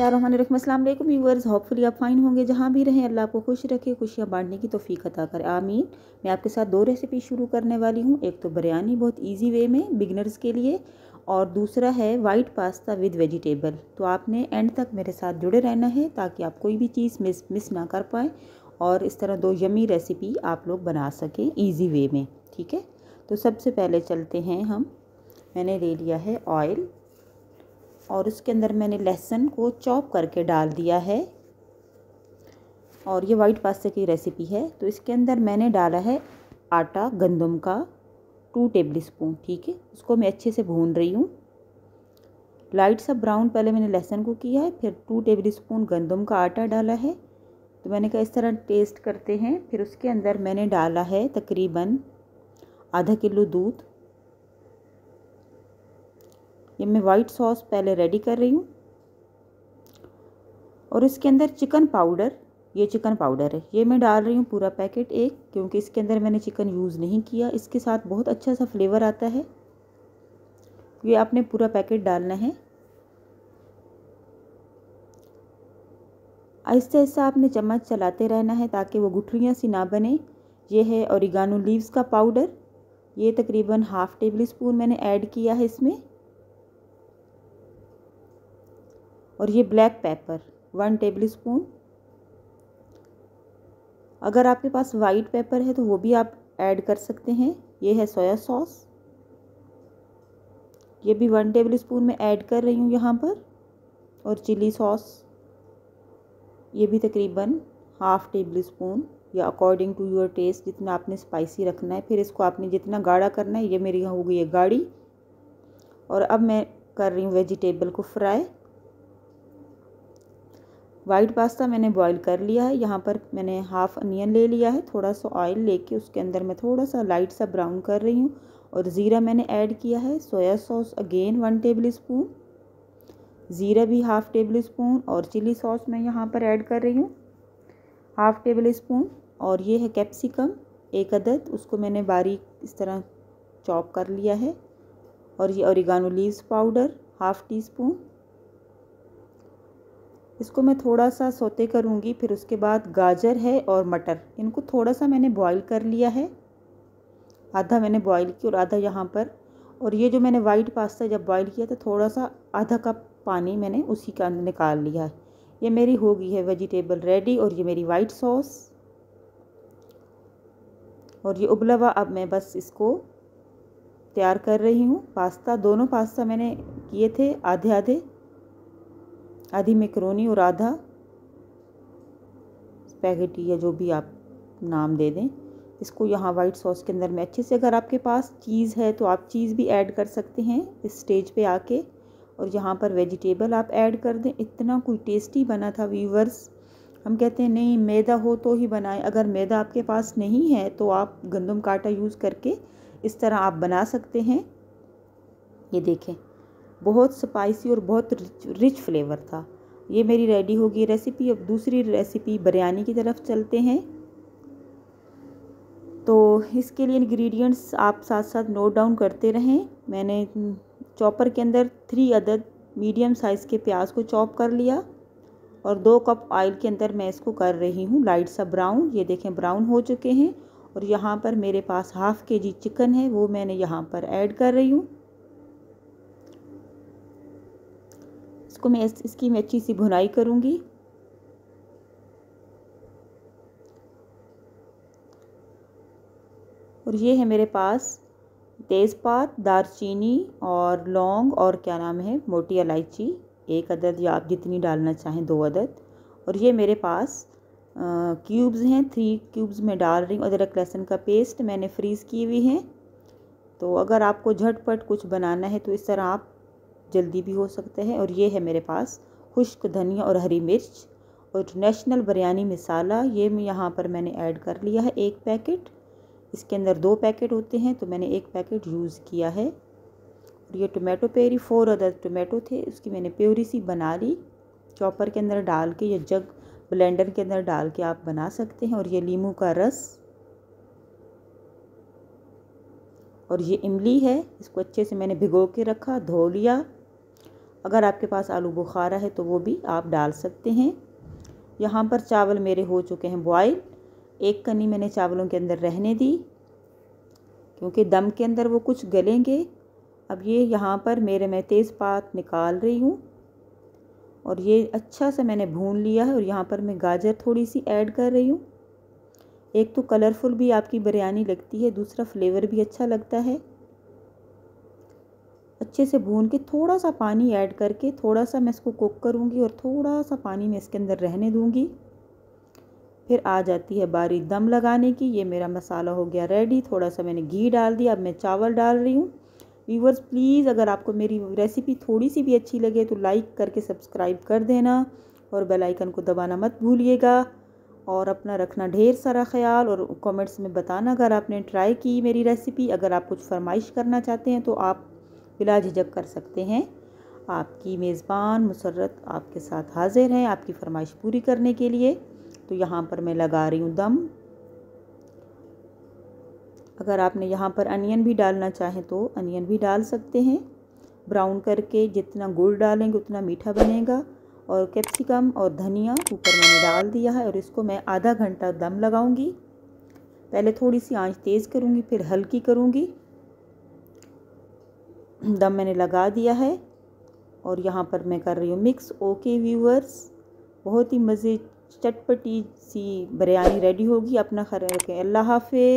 अल्लाम viewers hopefully आप fine होंगे जहाँ भी रहें अल्लाह आपको खुश रखे खुशियाँ बांटने की तोफ़ी अदा कर आमीन मैं आपके साथ दो रेसिपी शुरू करने वाली हूँ एक तो बिरयानी बहुत इजी वे में बिगनर्स के लिए और दूसरा है वाइट पास्ता विद वेजिटेबल तो आपने एंड तक मेरे साथ जुड़े रहना है ताकि आप कोई भी चीज़ मिस मिस ना कर पाएँ और इस तरह दो यमी रेसिपी आप लोग बना सकें ईजी वे में ठीक है तो सबसे पहले चलते हैं हम मैंने ले लिया है ऑयल और उसके अंदर मैंने लहसुन को चॉप करके डाल दिया है और ये वाइट पास्ता की रेसिपी है तो इसके अंदर मैंने डाला है आटा गंदम का टू टेबल स्पून ठीक है उसको मैं अच्छे से भून रही हूँ लाइट सा ब्राउन पहले मैंने लहसुन को किया है फिर टू टेबल स्पून गंदम का आटा डाला है तो मैंने कहा इस तरह टेस्ट करते हैं फिर उसके अंदर मैंने डाला है तकरीबन आधा किलो दूध ये मैं वाइट सॉस पहले रेडी कर रही हूँ और इसके अंदर चिकन पाउडर ये चिकन पाउडर है ये मैं डाल रही हूँ पूरा पैकेट एक क्योंकि इसके अंदर मैंने चिकन यूज़ नहीं किया इसके साथ बहुत अच्छा सा फ्लेवर आता है ये आपने पूरा पैकेट डालना है आहिस्ता आहिस्ता आपने चम्मच चलाते रहना है ताकि वो गुठलियाँ सी ना बने ये है औरिगानो लीव्स का पाउडर ये तकरीबन हाफ़ टेबल स्पून मैंने ऐड किया है इसमें और ये black pepper one tablespoon अगर आपके पास वाइट पेपर है तो वो भी आप ऐड कर सकते हैं ये है सोया सॉस ये भी वन टेबल स्पून में ऐड कर रही हूँ यहाँ पर और चिली सॉस ये भी तकरीबन हाफ़ टेबल स्पून या अकॉर्डिंग टू योर टेस्ट जितना आपने स्पाइसी रखना है फिर इसको आपने जितना गाढ़ा करना है ये मेरी हो गई है गाढ़ी और अब मैं कर रही हूँ वेजिटेबल को फ्राई वाइट पास्ता मैंने बॉईल कर लिया है यहाँ पर मैंने हाफ़ अनियन ले लिया है थोड़ा सा ऑयल लेके उसके अंदर मैं थोड़ा सा लाइट सा ब्राउन कर रही हूँ और ज़ीरा मैंने ऐड किया है soya sauce again one tablespoon ज़ीरा भी हाफ़ टेबल स्पून और चिली सॉस मैं यहाँ पर ऐड कर रही हूँ हाफ़ टेबल स्पून और ये है कैप्सिकम एक अदद उसको मैंने बारीक इस तरह चॉप कर लिया है और ये oregano leaves powder half teaspoon इसको मैं थोड़ा सा सोते करूँगी फिर उसके बाद गाजर है और मटर इनको थोड़ा सा मैंने बॉईल कर लिया है आधा मैंने बॉईल किया और आधा यहाँ पर और ये जो मैंने वाइट पास्ता जब बॉईल किया तो थोड़ा सा आधा कप पानी मैंने उसी का निकाल लिया है ये मेरी हो गई है वेजिटेबल रेडी और ये मेरी वाइट सॉस और ये उबला हुआ अब मैं बस इसको तैयार कर रही हूँ पास्ता दोनों पास्ता मैंने किए थे आधे आधे आधी मेकरोनी और आधा स्पैगेटी या जो भी आप नाम दे दें इसको यहाँ वाइट सॉस के अंदर में अच्छे से अगर आपके पास चीज़ है तो आप चीज़ भी ऐड कर सकते हैं इस स्टेज पे आके और यहाँ पर वेजिटेबल आप ऐड कर दें इतना कोई टेस्टी बना था व्यूवर्स हम कहते हैं नहीं मैदा हो तो ही बनाएं अगर मैदा आपके पास नहीं है तो आप गंदम काटा यूज़ करके इस तरह आप बना सकते हैं ये देखें बहुत स्पाइसी और बहुत रिच रिच फ्लेवर था ये मेरी रेडी हो गई रेसिपी अब दूसरी रेसिपी बिरयानी की तरफ चलते हैं तो इसके लिए इंग्रेडिएंट्स आप साथ साथ नोट डाउन करते रहें मैंने चॉपर के अंदर थ्री अदद मीडियम साइज़ के प्याज को चॉप कर लिया और दो कप ऑयल के अंदर मैं इसको कर रही हूँ लाइट सा ब्राउन ये देखें ब्राउन हो चुके हैं और यहाँ पर मेरे पास हाफ़ के जी चिकन है वो मैंने यहाँ पर ऐड कर रही हूँ इसको मैं इसकी मैं अच्छी सी भुनाई करूँगी और ये है मेरे पास तेज़पात दारचीनी और लौंग और क्या नाम है मोटी इलायची एक अदद या आप जितनी डालना चाहें दो अदद और ये मेरे पास क्यूब्स हैं थ्री क्यूब्स में डाल रही हूँ अदरक लहसुन का पेस्ट मैंने फ्रीज़ की हुई है तो अगर आपको झटपट कुछ बनाना है तो इस तरह आप जल्दी भी हो सकते हैं और ये है मेरे पास खुश्क धनिया और हरी मिर्च और नेशनल बिरयानी मसाला ये यहाँ पर मैंने ऐड कर लिया है एक पैकेट इसके अंदर दो पैकेट होते हैं तो मैंने एक पैकेट यूज़ किया है और ये tomato puree four other tomato थे उसकी मैंने प्योरी सी बना ली चॉपर के अंदर डाल के या जग ब्लेंडर के अंदर डाल के आप बना सकते हैं और ये लीमू का रस और ये इमली है इसको अच्छे से मैंने भिगो के रखा धो लिया अगर आपके पास आलू बुखारा है तो वो भी आप डाल सकते हैं यहाँ पर चावल मेरे हो चुके हैं बॉयल एक कनी मैंने चावलों के अंदर रहने दी क्योंकि दम के अंदर वो कुछ गलेंगे अब ये यहाँ पर मेरे मैं तेज़पात निकाल रही हूँ और ये अच्छा सा मैंने भून लिया है और यहाँ पर मैं गाजर थोड़ी सी ऐड कर रही हूँ एक तो कलरफुल भी आपकी बिरयानी लगती है दूसरा फ्लेवर भी अच्छा लगता है अच्छे से भून के थोड़ा सा पानी ऐड करके थोड़ा सा मैं इसको कुक करूँगी और थोड़ा सा पानी मैं इसके अंदर रहने दूँगी फिर आ जाती है बारी दम लगाने की ये मेरा मसाला हो गया रेडी थोड़ा सा मैंने घी डाल दिया अब मैं चावल डाल रही हूँ व्यूवर्स प्लीज़ अगर आपको मेरी रेसिपी थोड़ी सी भी अच्छी लगे तो लाइक करके सब्सक्राइब कर देना और बेल आइकन को दबाना मत भूलिएगा और अपना रखना ढेर सारा ख्याल और कमेंट्स में बताना अगर आपने ट्राई की मेरी रेसिपी अगर आप कुछ फरमाइश करना चाहते हैं तो आप बिला झिझक कर सकते हैं आपकी मेज़बान मुसरत आपके साथ हाज़िर हैं आपकी फरमाइश पूरी करने के लिए तो यहाँ पर मैं लगा रही हूँ दम अगर आपने यहाँ पर अनियन भी डालना चाहें तो अनियन भी डाल सकते हैं ब्राउन करके जितना गुड़ डालेंगे उतना मीठा बनेगा और कैप्सिकम और धनिया ऊपर मैंने डाल दिया है और इसको मैं आधा घंटा दम लगाऊंगी पहले थोड़ी सी आंच तेज़ करूंगी फिर हल्की करूंगी दम मैंने लगा दिया है और यहाँ पर मैं कर रही हूँ मिक्स ओके व्यूअर्स बहुत ही मज़े चटपटी सी बिरयानी रेडी होगी अपना खराब रखें अल्लाह हाफि